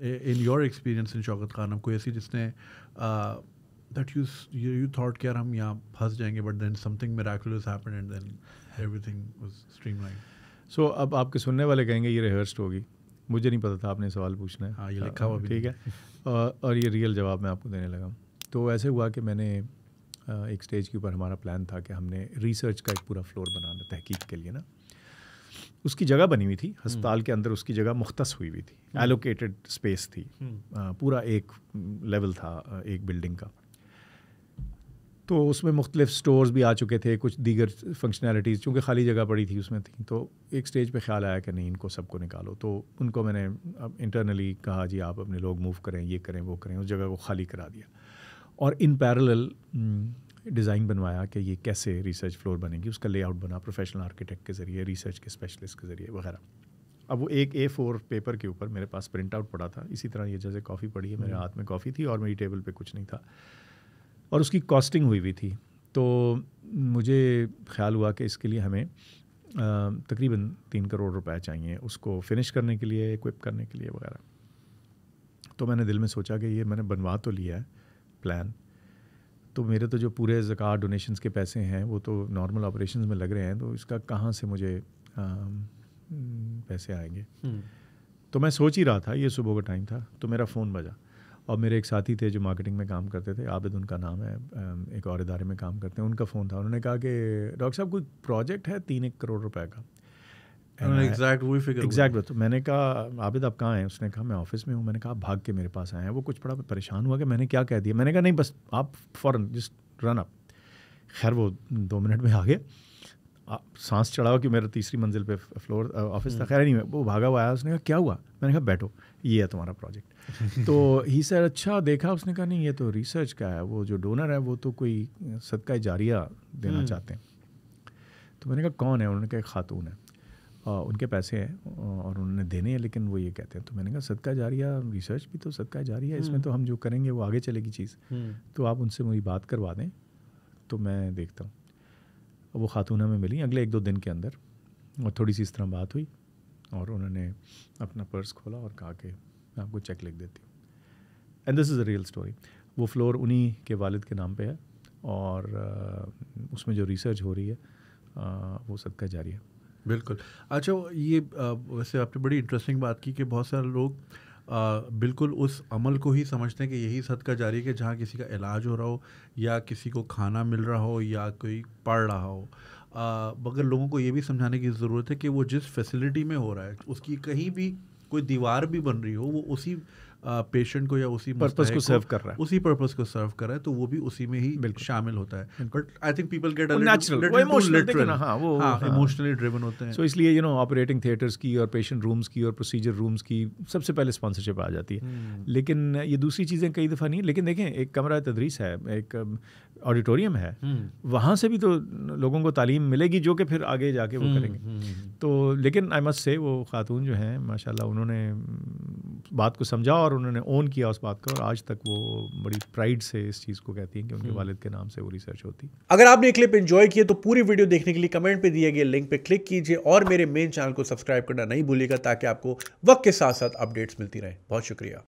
In your experience in Shaukat Khanam कोई ऐसी जिसने दैट यू यू थॉट कि यार हम यहाँ फंस जाएंगे but then something miraculous happen and then everything streamline so अब आपके सुनने वाले कहेंगे ये रिहर्स्ड होगी मुझे नहीं पता था आपने सवाल पूछना है हाँ ये लिखा हुआ ठीक है और ये रियल जवाब मैं आपको देने लगा तो ऐसे हुआ कि मैंने एक स्टेज के ऊपर हमारा प्लान था कि हमने रिसर्च का एक पूरा फ्लोर बनाना तहकीक के लिए ना उसकी जगह बनी हुई थी हम्म। अस्पताल के अंदर उसकी जगह मुख्त हुई हुई थी एलोकेटेड हम्म। स्पेस थी हम्म। पूरा एक लेवल था एक बिल्डिंग का तो उसमें मुख्तलिफ स्टोर्स भी आ चुके थे कुछ दीगर फंक्शनैलिटीज़ चूँकि खाली जगह पड़ी थी उसमें थी तो एक स्टेज पे ख्याल आया कि नहीं इनको सबको निकालो तो उनको मैंने अब इंटरनली कहा जी आप अपने लोग मूव करें ये करें वो करें उस जगह को खाली करा दिया और इन पैरल डिज़ाइन बनवाया कि ये कैसे रिसर्च फ्लोर बनेगी उसका लेआउट बना प्रोफेशनल आर्किटेक्ट के ज़रिए रिसर्च के स्पेशलिस्ट के ज़रिए वगैरह अब वो एक ए फोर पेपर के ऊपर मेरे पास प्रिंट आउट पड़ा था इसी तरह ये जैसे कॉफ़ी पड़ी है मेरे हम्म। हाथ में कॉफ़ी थी और मेरी टेबल पे कुछ नहीं था और उसकी कॉस्टिंग हुई हुई थी तो मुझे ख्याल हुआ कि इसके लिए हमें तकरीबन तीन करोड़ रुपए चाहिए उसको फिनिश करने के लिए इक्विप करने के लिए वगैरह तो मैंने दिल में सोचा कि ये मैंने बनवा तो लिया है प्लान तो मेरे तो जो पूरे जक़ा डोनेशंस के पैसे हैं वो तो नॉर्मल ऑपरेशन में लग रहे हैं तो इसका कहाँ से मुझे पैसे आएंगे हम्म। तो मैं सोच ही रहा था ये सुबह का टाइम था तो मेरा फ़ोन बजा और मेरे एक साथी थे जो मार्केटिंग में काम करते थे आबिद उनका नाम है एक और इदारे में काम करते हैं उनका फ़ोन था उन्होंने कहा कि डॉक्टर साहब कोई प्रोजेक्ट है तीन एक करोड़ रुपए का एग्जैक्ट वही फिगर एग्जैक्ट तो मैंने कहा आबिद आप कहाँ हैं उसने कहा मैं ऑफिस में हूँ मैंने कहा भाग के मेरे पास आए हैं वो कुछ बड़ा परेशान हुआ कि मैंने क्या कह दिया मैंने कहा नहीं बस आप फ़ौरन जस्ट रन अप खैर वो दो मिनट में आ गए सांस चढ़ाओ कि मेरा तीसरी मंजिल पे फ्लोर ऑफिस था हम्म। खैर नहीं वो भागा हुआ आया उसने कहा क्या हुआ मैंने कहा बैठो ये है तुम्हारा प्रोजेक्ट तो ही सर अच्छा देखा उसने कहा नहीं ये तो रिसर्च का है वो जो डोनर है वो तो कोई सदका जारिया देना हम्म। चाहते हैं तो मैंने कहा कौन है उन्होंने कहा खातून है उनके पैसे हैं और उन्होंने देने हैं लेकिन वो ये कहते हैं तो मैंने कहा सदका जा है रिसर्च भी तो सदका है इसमें हम्म। तो हम जो करेंगे वो आगे चलेगी चीज़ हम्म। तो आप उनसे मेरी बात करवा दें तो मैं देखता हूँ वो खातून हमें मिली अगले एक दो दिन के अंदर और थोड़ी सी इस तरह बात हुई और उन्होंने अपना पर्स खोला और कहा कि मैं आपको चेक लिख देती हूँ and this is a real story वो फ्लोर उन्हीं के वालिद के नाम पे है और उसमें जो रिसर्च हो रही है वो सदका जारी है बिल्कुल अच्छा ये वैसे आपने बड़ी इंटरेस्टिंग बात की कि बहुत सारे लोग आ, बिल्कुल उस अमल को ही समझते हैं कि यही सदका जारी है कि जहाँ किसी का इलाज हो रहा हो या किसी को खाना मिल रहा हो या कोई पढ़ रहा हो मगर लोगों को ये भी समझाने की ज़रूरत है कि वो जिस फैसिलिटी में हो रहा है उसकी कहीं भी कोई दीवार भी बन रही हो वो उसी पेशेंट को या उसी पर्पज को सर्व कर रहा है उसी पर्पज को सर्व कर रहा है तो वो भी उसी में ही शामिल होता है but I think people get emotionally driven होते हैं सो इसलिए यू नो ऑपरेटिंग थिएटर्स की और पेशेंट रूम्स की और प्रोसीजर रूम्स की सबसे पहले स्पॉन्सरशिप आ जाती है hmm। लेकिन ये दूसरी चीज़ें कई दफ़ा नहीं लेकिन देखें एक कमरा तदरीस है एक ऑडिटोरियम um, है hmm। वहाँ से भी तो लोगों को तालीम मिलेगी जो कि फिर आगे जाके वो hmm, करेंगे तो लेकिन आई मस्ट से वो खातून जो हैं माशाल्लाह उन्होंने बात को समझा और उन्होंने ओन किया उस बात का और आज तक वो बड़ी प्राइड से इस चीज़ को कहती हैं कि उनके हम्म। वालिद के नाम से वो रिसर्च होती अगर आपने क्लिप इन्जॉय किया तो पूरी वीडियो देखने के लिए कमेंट पर दिए गए लिंक पर क्लिक कीजिए और मेरे मेन चैनल को सब्सक्राइब करना नहीं भूलिएगा ताकि आपको वक्त के साथ साथ अपडेट्स मिलती रहे बहुत शुक्रिया